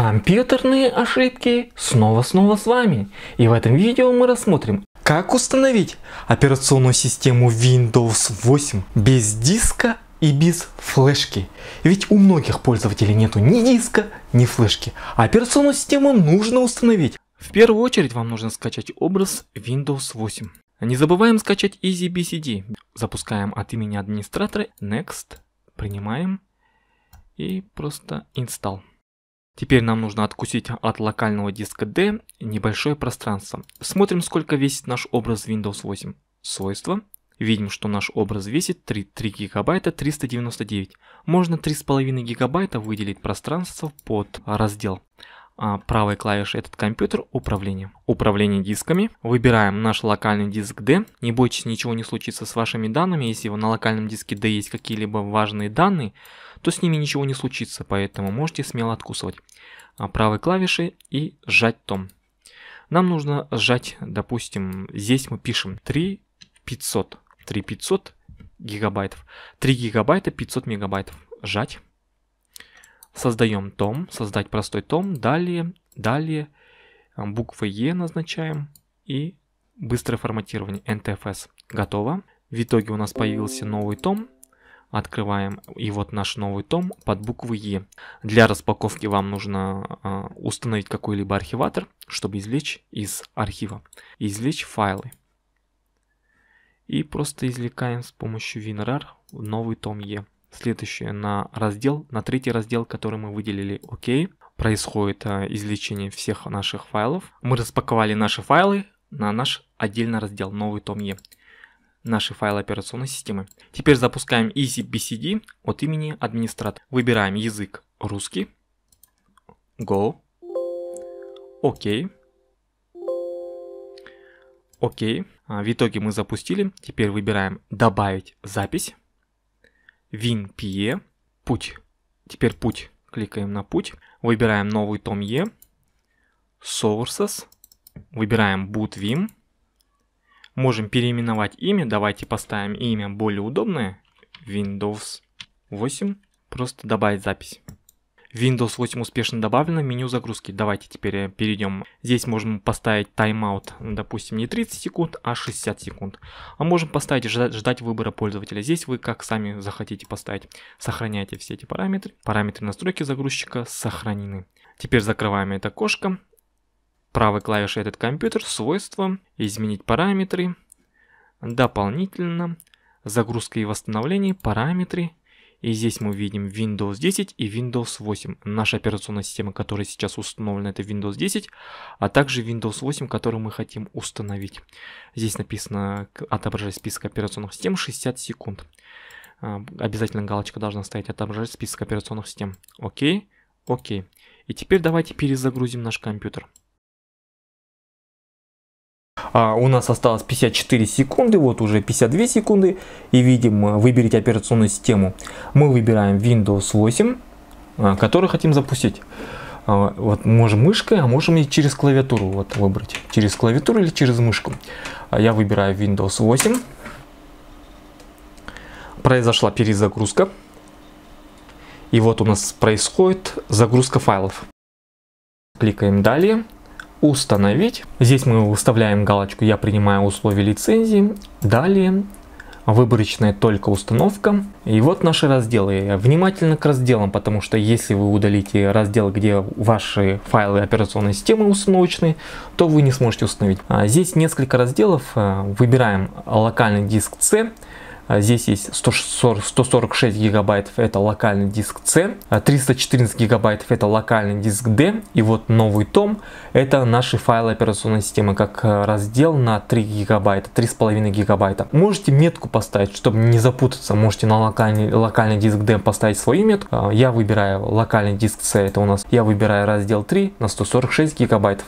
Компьютерные ошибки снова-снова с вами. И в этом видео мы рассмотрим, как установить операционную систему Windows 8 без диска и без флешки. Ведь у многих пользователей нету ни диска, ни флешки. операционную систему нужно установить. В первую очередь вам нужно скачать образ Windows 8. Не забываем скачать EasyBCD. Запускаем от имени администратора Next, принимаем и просто Install. Теперь нам нужно откусить от локального диска D небольшое пространство. Смотрим, сколько весит наш образ Windows 8. Свойства. Видим, что наш образ весит 3, 3 гигабайта 399. Можно 3,5 гигабайта выделить пространство под раздел а, правой клавишей этот компьютер управление. Управление дисками. Выбираем наш локальный диск D. Не бойтесь, ничего не случится с вашими данными. Если на локальном диске D есть какие-либо важные данные, то с ними ничего не случится, поэтому можете смело откусывать а, правой клавишей и сжать том. Нам нужно сжать, допустим, здесь мы пишем 3500. 3500 гигабайтов. 3 гигабайта 500 мегабайтов. Сжать. Создаем том, создать простой том, далее, далее, э, буквы Е назначаем и быстрое форматирование NTFS. Готово. В итоге у нас появился новый том. Открываем и вот наш новый том под буквы Е. Для распаковки вам нужно э, установить какой-либо архиватор, чтобы извлечь из архива. Извлечь файлы. И просто извлекаем с помощью WinRAR новый том Е. Следующее на раздел, на третий раздел, который мы выделили ОК, происходит э, извлечение всех наших файлов. Мы распаковали наши файлы на наш отдельный раздел «Новый том Е» наши файлы операционной системы. Теперь запускаем EasyBCD от имени администратора. Выбираем язык русский, Go, ОК, ОК. А, в итоге мы запустили. Теперь выбираем «Добавить запись». WinPE, путь. Теперь путь. Кликаем на путь. Выбираем новый том E. Sources. Выбираем BootWin, Можем переименовать имя. Давайте поставим имя более удобное. Windows 8. Просто добавить запись. Windows 8 успешно добавлено, меню загрузки. Давайте теперь э, перейдем. Здесь можем поставить тайм-аут, допустим, не 30 секунд, а 60 секунд. А можем поставить ждать, ждать выбора пользователя. Здесь вы как сами захотите поставить. Сохраняйте все эти параметры. Параметры настройки загрузчика сохранены. Теперь закрываем это окошко. Правой клавишей этот компьютер, свойства, изменить параметры, дополнительно, загрузка и восстановление, параметры, и здесь мы видим Windows 10 и Windows 8. Наша операционная система, которая сейчас установлена, это Windows 10, а также Windows 8, который мы хотим установить. Здесь написано отображать список операционных систем 60 секунд. А, обязательно галочка должна стоять отображать список операционных систем. Окей, окей. И теперь давайте перезагрузим наш компьютер. А у нас осталось 54 секунды, вот уже 52 секунды. И видим, выберите операционную систему. Мы выбираем Windows 8, а, который хотим запустить. А, вот можем мышкой, а можем и через клавиатуру вот выбрать. Через клавиатуру или через мышку. А я выбираю Windows 8. Произошла перезагрузка. И вот у нас происходит загрузка файлов. Кликаем далее установить. Здесь мы выставляем галочку «Я принимаю условия лицензии». Далее выборочная только установка. И вот наши разделы. Внимательно к разделам, потому что если вы удалите раздел, где ваши файлы операционной системы установочные, то вы не сможете установить. А здесь несколько разделов. Э, выбираем локальный диск C. А, здесь есть 146 гигабайтов, это локальный диск C, 314 гигабайтов это локальный диск D, и вот новый том это наши файлы операционной системы, как э, раздел на 3 гигабайта, 3,5 гигабайта. Можете метку поставить, чтобы не запутаться, можете на локальный, локальный диск D поставить свою метку. А, я выбираю локальный диск C, это у нас, я выбираю раздел 3 на 146 гигабайтов.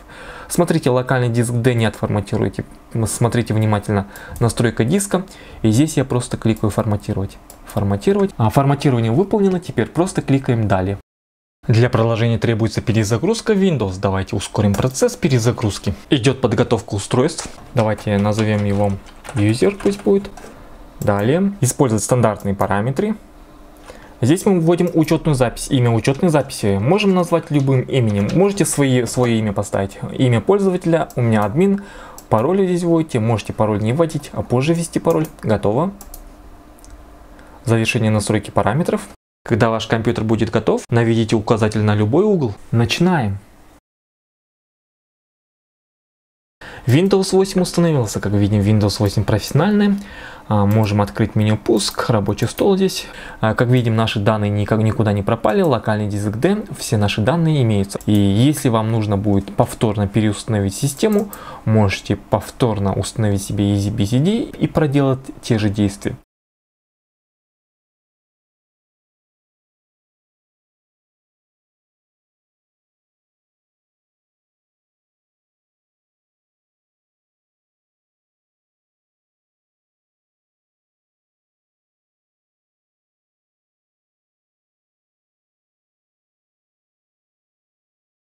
Смотрите, локальный диск D не отформатируйте, смотрите внимательно, настройка диска, и здесь я просто кликаю форматировать, форматировать. А форматирование выполнено, теперь просто кликаем далее. Для продолжения требуется перезагрузка Windows. Давайте ускорим процесс перезагрузки. Идет подготовка устройств. Давайте назовем его user, пусть будет. Далее. Использовать стандартные параметры. Здесь мы вводим учетную запись, имя учетной записи. Можем назвать любым именем. Можете свои, свое имя поставить. Имя пользователя, у меня админ, Пароль здесь вводите, можете пароль не вводить, а позже ввести пароль. Готово. Завершение настройки параметров. Когда ваш компьютер будет готов, наведите указатель на любой угол. Начинаем. Windows 8 установился, как видим Windows 8 профессиональная. А, можем открыть меню пуск, рабочий стол здесь. А, как видим, наши данные никак, никуда не пропали, локальный диск D, все наши данные имеются. И если вам нужно будет повторно переустановить систему, можете повторно установить себе EasyBCD и проделать те же действия.